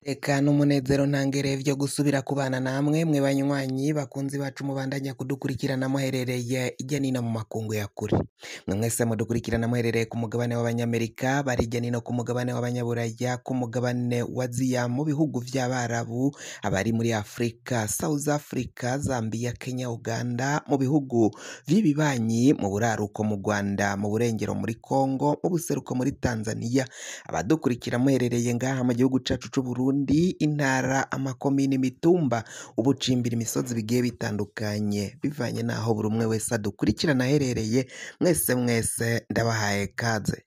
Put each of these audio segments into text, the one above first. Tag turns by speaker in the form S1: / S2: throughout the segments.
S1: tekana umunezero ntangereye byo gusubira kubana namwe mwe banywanyi bakunzi bacu mubandanya kudukurikirana muherereye ijya nino mu makungu ya kure mwe mwese mudukurikirana muherereye ku mugabane w'abanyamerika bari ijya nino ku mugabane w'abanyaburaya ku mugabane wa ziya mu bihugu by'abarabu abari muri afurika south africa zambia kenya uganda mu bihugu by'ibibanyi mu buraruko mu rwanda mu burengero muri congo mu buseruko muri tanzania abadukurikira muherereye ngaha mu gihugu cyacu cy'ubururu ubundi intara amakomine imitumba ubucimbira imisozi bigiye bitandukanye bivanye n'aho buri umwe wese adukurikirana aherereye mwese mwese ndabahaye kaze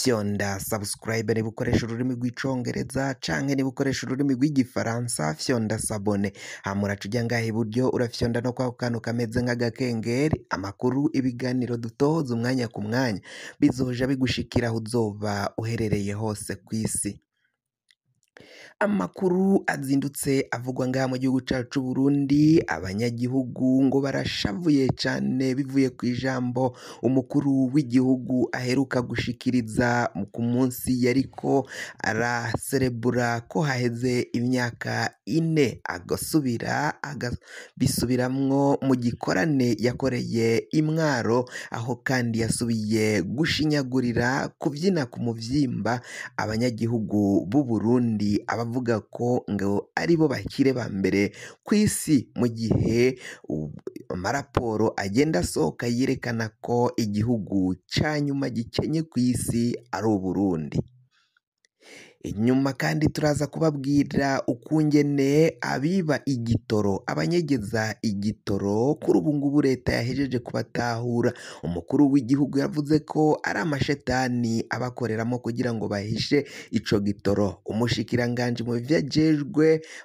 S1: fyonda sabusikarayibe niba ukoresha ururimi rw'icongereza canke niba ukoresha ururimi rw'igifaransa fyonda sabone hama uraca ujya ngaha iburyo urafyonda no kwako kantu kameze nk'agakengeri amakuru ibiganiro dutoza umwanya ku mwanya bizoja bigushikira aho uzoba uherereye hose ku isi amakuru azindutse avugwa ngaha mu gihugu cyacu cy'u Burundi, abanyagihugu ngo barashavuye cyane bivuye ku ijambo umukuru w'igihugu aheruka gushikiriza ku munsi yariko araserebura ko haheze imyaka ine agasubira agabisubiramwo mu gikorane yakoreye imwaro, aho kandi yasubiye gushinyagurira kubyina ku mubyimba abanyagihugu b'u Burundi aba avuga ko ngo aribo bakire ba mbere ku isi mu gihe amaraporo agenda asohoka yerekana ko igihugu cya nyuma gikennye ku isi ari u Burundi. nyuma kandi turaza kubabwira ukungene abiba igitoro abanyegeza igitoro kuri ubu ngubu leta yahejeje kubatahura umukuru w'igihugu yavuze ko ari amashetani abakoreramo kugira ngo bahishe ico gitoro umushikiranganji mu byo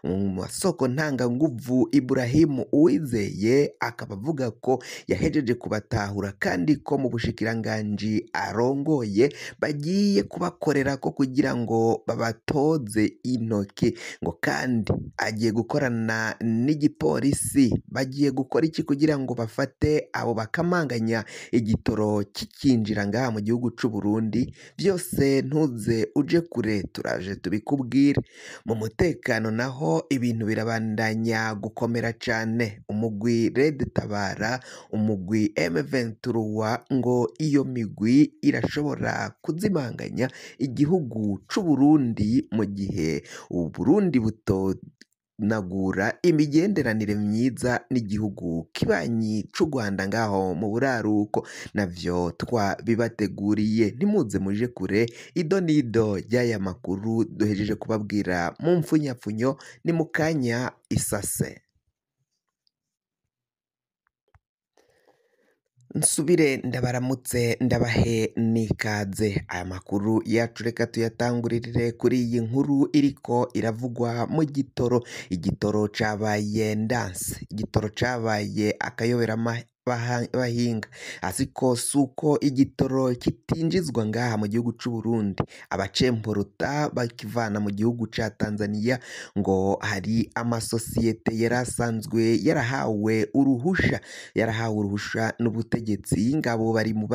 S1: mu masoko ntanganguvu iburahimu Uwizeye akaba avuga ko yahejeje kubatahura kandi ko mu bushikiranganje arongoye bagiye kubakorera ko kugira ngo batoze intoki ngo kandi agiye gukorana n'igipolisi bagiye gukora iki kugira ngo bafate abo bakamanganya igitoro kikinjira ngaha mu gihugu cy'u Burundi byose ntuze uje kure turaje tubikubwire mu mutekano naho ibintu birabandanya gukomera cyane umugwi Red Tabara umugwi M23 ngo iyo migwi irashobora kuzimanganya igihugu cy'u Burundi Burundi mu gihe u Burundi butonagura imigenderanire myiza n'igihugu kibanyi cy’u Rwanda ngaho mu buraruko navyo twabibateguriye ntimuze muje kure ido n'ido ry'aya makuru duhejeje kubabwira mu mpfunyapfunyo ni mu kanya isase. nsubire ndabaramutse ndabahe n'ikaze aya makuru yacu reka tuyatangurire kuri iyi nkuru iriko iravugwa mu gitoro igitoro cabaye ndanse igitoro cabaye akayoberama bahinga ariko si uko igitoro kitinjizwa ngaha mu gihugu cy'u Burundi abacempuruta bakivana mu gihugu cya Tanzania ngo hari amasosiyete yari asanzwe yarahawe uruhusha yarahawe uruhusha n'ubutegetsi y'ingabo bari mu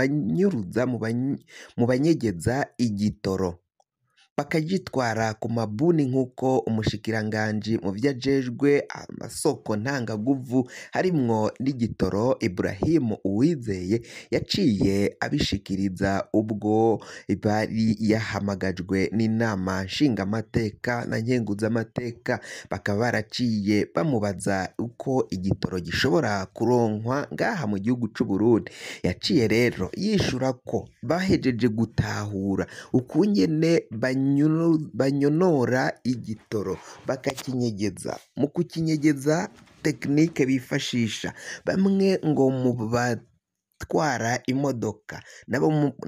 S1: banyegeza igitoro. bakagitwara ku mabuni nk'uko umushikiranganji mu byo ajejwe amasoko ntangaguvu harimwo n'igitoro Ibrahim Uwizeye yaciye abishikiriza ubwo bari yahamagajwe n'inama nshingamateka na nkenguzamateka bakaba baraciye bamubaza uko igitoro gishobora kuronkwa ngaha mu gihugu c'u Burundi yaciye rero yishura ko bahejeje gutahura ukungene banyonora igitoro bakakinyegeza, mu kukinyegeza tekinike bifashisha, bamwe ngo mu batwara imodoka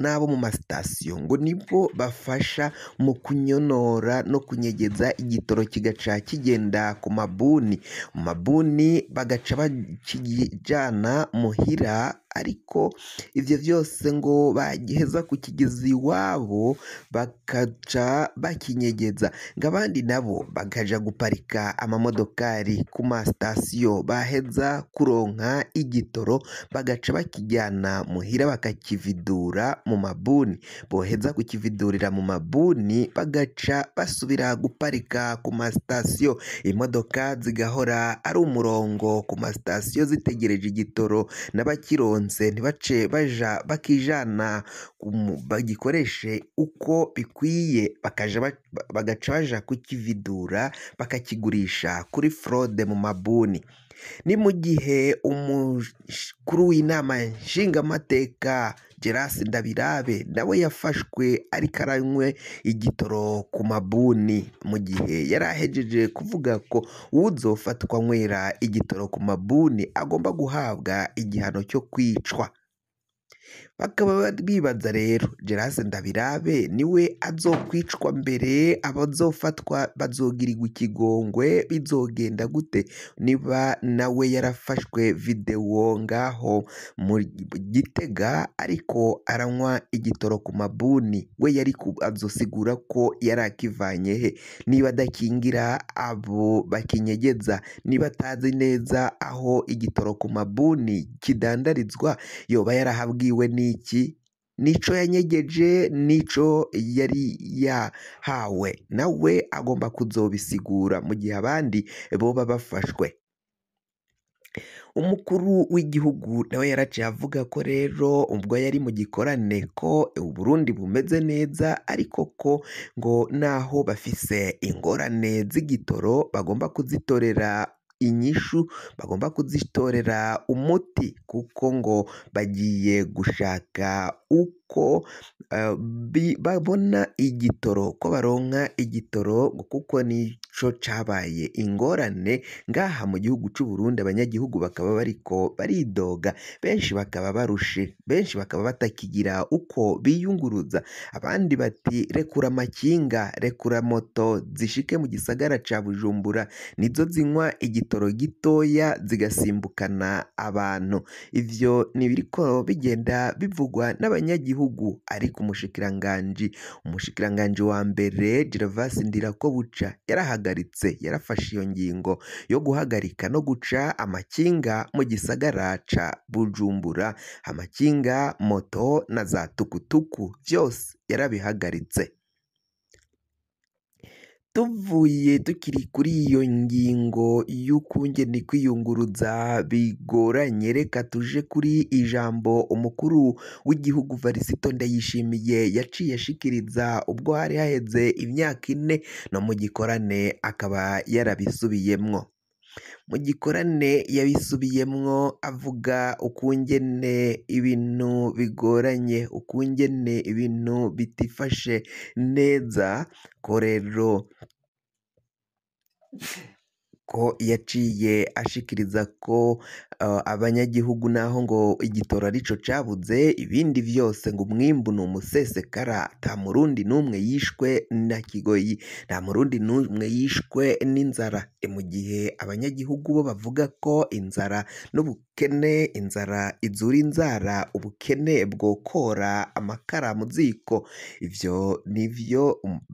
S1: n'abo mu masitasiyo ngo nibo bafasha mu kunyonora no kunyegeza igitoro kigaca kigenda ku mabuni, mu mabuni bagaca bakijyana muhira. ariko ibyo byose ngo ku kigezi iwabo bakaca bakinyegeza ngo abandi nabo bakaja guparika amamodokari ku masitasiyo baheza kuronka igitoro bagaca bakijyana muhira bakakividura mu mabuni boheza kukividurira mu mabuni bagaca basubira guparika ku masitasiyo imodoka zigahora ari umurongo ku masitasiyo zitegereje igitoro n'abakironda batunze ntibace baja bakijana bagikoreshe uko bikwiye bagaca baja kukividura bakakigurisha kuri forode mu mabuni ni mu gihe umukuru w'inama nshingamateka Gerasi Ndabirabe nawe yafashwe ariko aranywe igitoro ku mabuni mu gihe yari ahejeje kuvuga ko uzofatwa anywera igitoro ku mabuni agomba guhabwa igihano cyo kwicwa bakaba bibaza rero Gerase Ndabirabe niwe azokwicwa mbere abazofatwa bazogirirwa ikigongwe bizogenda gute niba nawe yarafashwe videwo ngaho mu gitega ariko aranywa igitoro ku mabuni we yari azosigura ko yari akivanye he niba adakingira abo bakinyegeza niba atazi neza aho igitoro ku mabuni kidandarizwa yoba yarahabwiwe ni iki n'icyo yanyegeje n'icyo yari yahawe nawe agomba kuzobisigura mu gihe abandi boba bafashwe umukuru w'igihugu nawe yaraciye avuga ko rero ubwo yari mu gikorane ko uburundi bumeze neza ariko ko ngo naho bafise ingorane z'igitoro bagomba kuzitorera inyishu bagomba kuzitorera umuti kuko ngo bagiye gushaka uko ko eh, babona igitoro ko baronka igitoro kuko nico cabaye ingorane ngaha mu gihugu c'u Burundi abanyagihugu bakaba bariko baridoga benshi bakaba barushe benshi bakaba batakigira uko biyunguruza abandi bati rekura amakinga rekura moto zishike mu gisagara ca Bujumbura nizo zinywa igitoro gitoya zigasimbukana abantu ivyo nibiriko bigenda bivugwa n'abanyagihugu w'igihugu ariko umushikiranganji umushikiranganji wa mbere ko buca yarahagaritse yarafashe iyo ngingo yo guhagarika no guca amakinga mu gisagara ca Bujumbura amakinga moto na za tukutuku byose yarabihagaritse Tuvuye tukiri kuri iyo ngingo y'ukungene kwiyunguruza bigoranye reka tuje kuri ijambo umukuru w'igihugu Varisito Ndayishimiye yaciye ashikiriza ubwo hari haheze imyaka ine no mu gikorane akaba yarabisubiyemwo. mu gikorane yabisubiyemwo avuga ukungene ibintu bigoranye ukungene ibintu bitifashe neza ko rero ko yaciye ashikiriza ko abanyagihugu naho ngo igitora arico cabuze ibindi vyose ngo umwimbu ni umusesekara ata murundi n'umwe yishwe na kigoyi nta murundi n'umwe yishwe n'inzara e, mu gihe abanyagihugu bo bavuga ko inzara n'ubu ubukene inzara izura inzara ubukene bwokora amakara mu ziko ibyo nibyo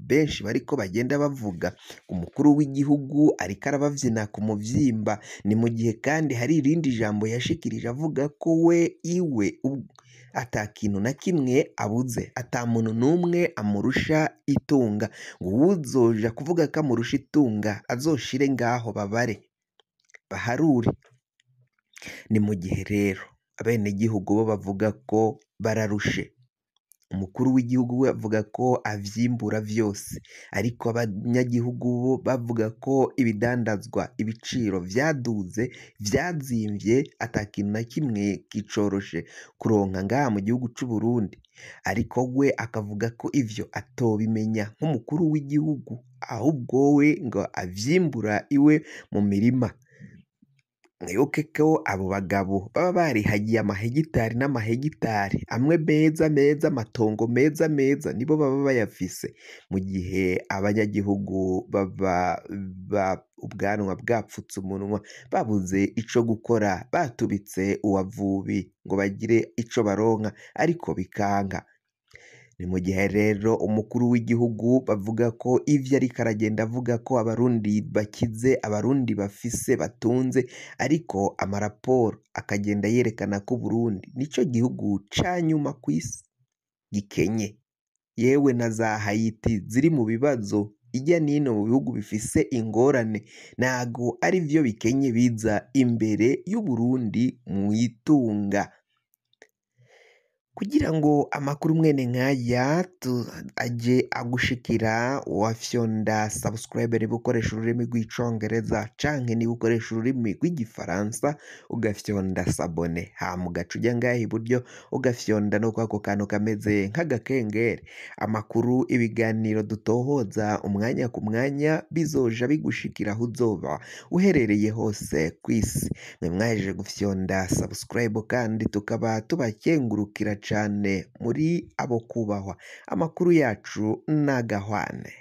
S1: benshi bariko bagenda bavuga umukuru w'igihugu ariko arababyina ku mubyimba ni mu gihe kandi hari irindi jambo yashikirije avuga ko we iwe atakintu na kimwe abuze atamuntu n'umwe amurusha itunga ngo kuvuga ko amurusha itunga azoshire ngaho babare baharure Ni mu gihe rero abenegihugu bo bavuga ko bararushe, umukuru w'igihugu we avuga ko abyimbura byose, ariko abanyagihugu bo bavuga ko ibidandazwa, ibiciro vyaduze byazimbye, ata na kimwe kicoroshe kuronka ngaha mu gihugu c'u Burundi, ariko we akavuga ko ivyo atobimenya nk'umukuru w'igihugu, ahubwo we ngo avyimbura iwe mu mirima. mwibuke ko abo bagabo baba barihagiye amahegitari n'amahegitari amwe meza meza amatongo meza meza nibo baba bayafise mu gihe abanyagihugu baba ubwanwa bwapfutse umunwa babuze icyo gukora batubitse uwavubi ngo bagire ico baronka ariko bikanga Ni mu gihe rero umukuru w'igihugu bavuga ko ibyo ariko aragenda avuga ko abarundi bakize, abarundi bafise batunze, ariko amaraporo akagenda yerekana ko Burundi. nico gihugu ca nyuma ku isi gikenye, yewe na za Hayiti ziri mu bibazo ijya n'ino mu bihugu bifise ingorane, ntago ari vyo bikenye biza imbere y'Uburundi mw'itunga. kugira ngo amakuru mwene nk'aya ajye agushikira wafyonda subscribe niba ukoresha ururimi rw’icyongereza canke niba ukoresha ururimi rw'igifaransa ugafyonda sabone hama ugaca ujya ngaha iburyo ugafyonda no kwako kantu kameze nk'agakengeri amakuru ibiganiro dutohoza umwanya ku mwanya bizoja bigushikira aho uzoba uherereye hose ku isi mwe mwaje gufyonda subscribe kandi tukaba tubakengurukira cyane muri abo kubahwa amakuru yacu ni agahwane.